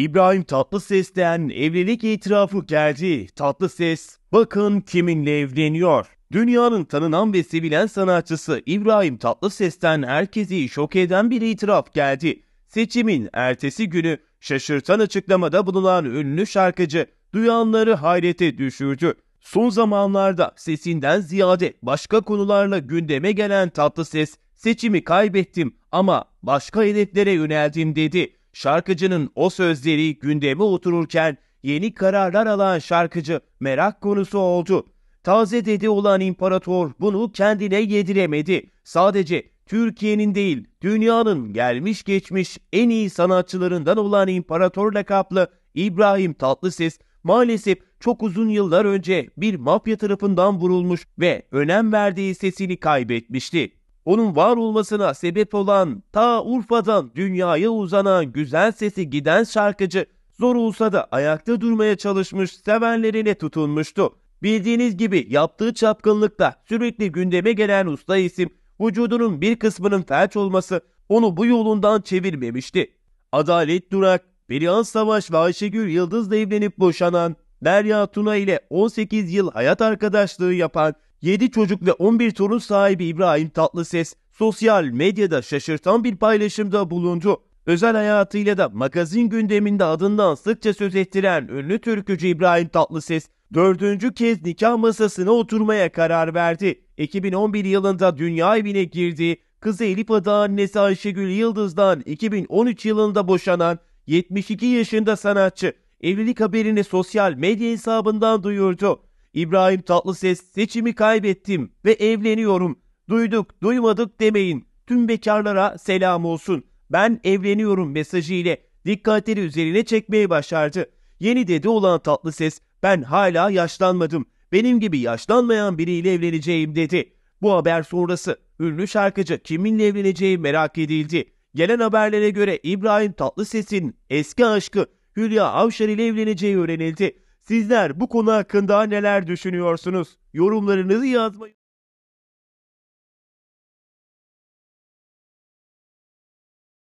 İbrahim Tatlıses'ten evlilik itirafı geldi. Tatlıses, bakın kiminle evleniyor. Dünyanın tanınan ve sevilen sanatçısı İbrahim Tatlıses'ten herkesi şok eden bir itiraf geldi. Seçimin ertesi günü şaşırtan açıklamada bulunan ünlü şarkıcı duyanları hayrete düşürdü. Son zamanlarda sesinden ziyade başka konularla gündeme gelen Tatlıses, seçimi kaybettim ama başka hedeflere yöneldim dedi. Şarkıcının o sözleri gündeme otururken yeni kararlar alan şarkıcı merak konusu oldu. Taze dedi olan imparator bunu kendine yediremedi. Sadece Türkiye'nin değil dünyanın gelmiş geçmiş en iyi sanatçılarından olan imparator lakaplı İbrahim Tatlıses maalesef çok uzun yıllar önce bir mafya tarafından vurulmuş ve önem verdiği sesini kaybetmişti. Onun var olmasına sebep olan ta Urfa'dan dünyaya uzanan güzel sesi giden şarkıcı zor olsa da ayakta durmaya çalışmış sevenlerine tutunmuştu. Bildiğiniz gibi yaptığı çapkınlıkta sürekli gündeme gelen usta isim vücudunun bir kısmının felç olması onu bu yolundan çevirmemişti. Adalet Durak, Perihan Savaş ve Ayşegül Yıldız'la evlenip boşanan, Derya Tuna ile 18 yıl hayat arkadaşlığı yapan 7 çocuk ve 11 torun sahibi İbrahim Tatlıses sosyal medyada şaşırtan bir paylaşımda bulundu. Özel hayatıyla da magazin gündeminde adından sıkça söz ettiren ünlü türkücü İbrahim Tatlıses dördüncü kez nikah masasına oturmaya karar verdi. 2011 yılında dünya evine girdi. Kızı Elif Ada annesi Ayşegül Yıldız'dan 2013 yılında boşanan 72 yaşında sanatçı evlilik haberini sosyal medya hesabından duyurdu. İbrahim Tatlıses seçimi kaybettim ve evleniyorum. Duyduk duymadık demeyin. Tüm bekarlara selam olsun. Ben evleniyorum mesajı ile dikkatleri üzerine çekmeye başardı. Yeni dedi olan Tatlıses ben hala yaşlanmadım. Benim gibi yaşlanmayan biriyle evleneceğim dedi. Bu haber sonrası ünlü şarkıcı kiminle evleneceği merak edildi. Gelen haberlere göre İbrahim Tatlıses'in eski aşkı Hülya Avşar ile evleneceği öğrenildi. Sizler bu konu hakkında neler düşünüyorsunuz? Yorumlarınızı yazmayı